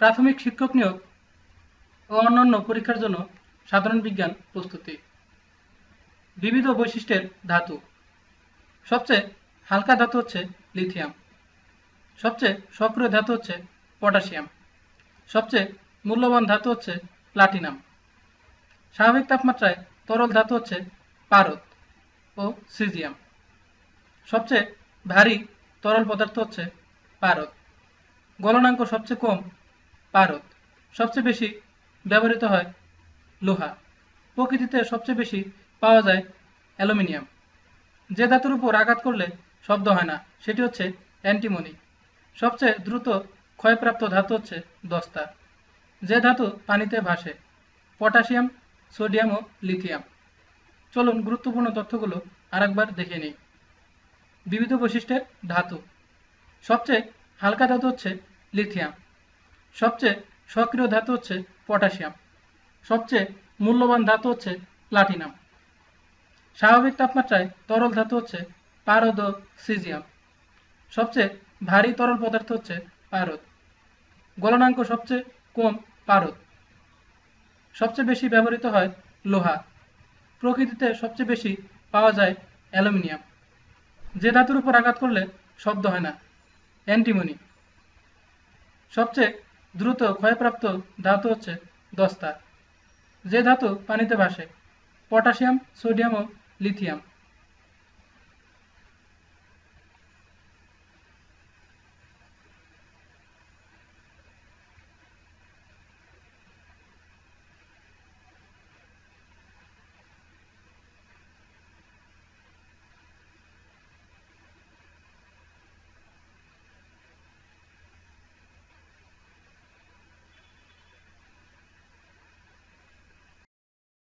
প্রাথমিক শিক্ষক নিয়োগ ও অন্যান্য পরীক্ষার জন্য সাধারণ বিজ্ঞান প্রস্তুতি বিবিধ বৈশিষ্ট্যের ধাতু সবচেয়ে হালকা ধাতু হচ্ছে লিথিয়াম সবচেয়ে সক্রিয় ধাতু হচ্ছে পটাশিয়াম সবচেয়ে মূল্যবান ধাতু হচ্ছে প্লাটিনাম স্বাভাবিক তাপমাত্রায় তরল ধাতু হচ্ছে পারদ ও সিজিয়াম সবচেয়ে ভারী তরল পদার্থ হচ্ছে পারদ গলনাঙ্ক সবচেয়ে কম পারদ সবচেয়ে বেশি ব্যবহৃত হয় লোহা প্রকৃতিতে সবচেয়ে বেশি পাওয়া যায় অ্যালুমিনিয়াম যে ধাতুর উপর আঘাত করলে শব্দ হয় না সেটি হচ্ছে অ্যান্টিমনি সবচেয়ে দ্রুত ক্ষয়প্রাপ্ত ধাতু হচ্ছে দস্তা যে ধাতু পানিতে ভাসে পটাশিয়াম সোডিয়াম ও লিথিয়াম চলুন গুরুত্বপূর্ণ তথ্যগুলো আরেকবার দেখে নিই বিবিধ বৈশিষ্ট্যের ধাতু সবচেয়ে হালকা ধাতু হচ্ছে লিথিয়াম সবচেয়ে সক্রিয় ধাতু হচ্ছে পটাশিয়াম সবচেয়ে মূল্যবান ধাতু হচ্ছে প্লাটিনাম স্বাভাবিক তাপমাত্রায় তরল ধাতু হচ্ছে পারদ ও সিজিয়াম সবচেয়ে ভারী তরল পদার্থ হচ্ছে পারদ গলনাঙ্ক সবচেয়ে কম পারদ সবচেয়ে বেশি ব্যবহৃত হয় লোহা প্রকৃতিতে সবচেয়ে বেশি পাওয়া যায় অ্যালুমিনিয়াম যে ধাতুর উপর আঘাত করলে শব্দ হয় না অ্যান্টিমনি সবচেয়ে দ্রুত ক্ষয়প্রাপ্ত ধাতু হচ্ছে দস্তা যে ধাতু পানিতে ভাসে পটাশিয়াম সোডিয়াম ও লিথিয়াম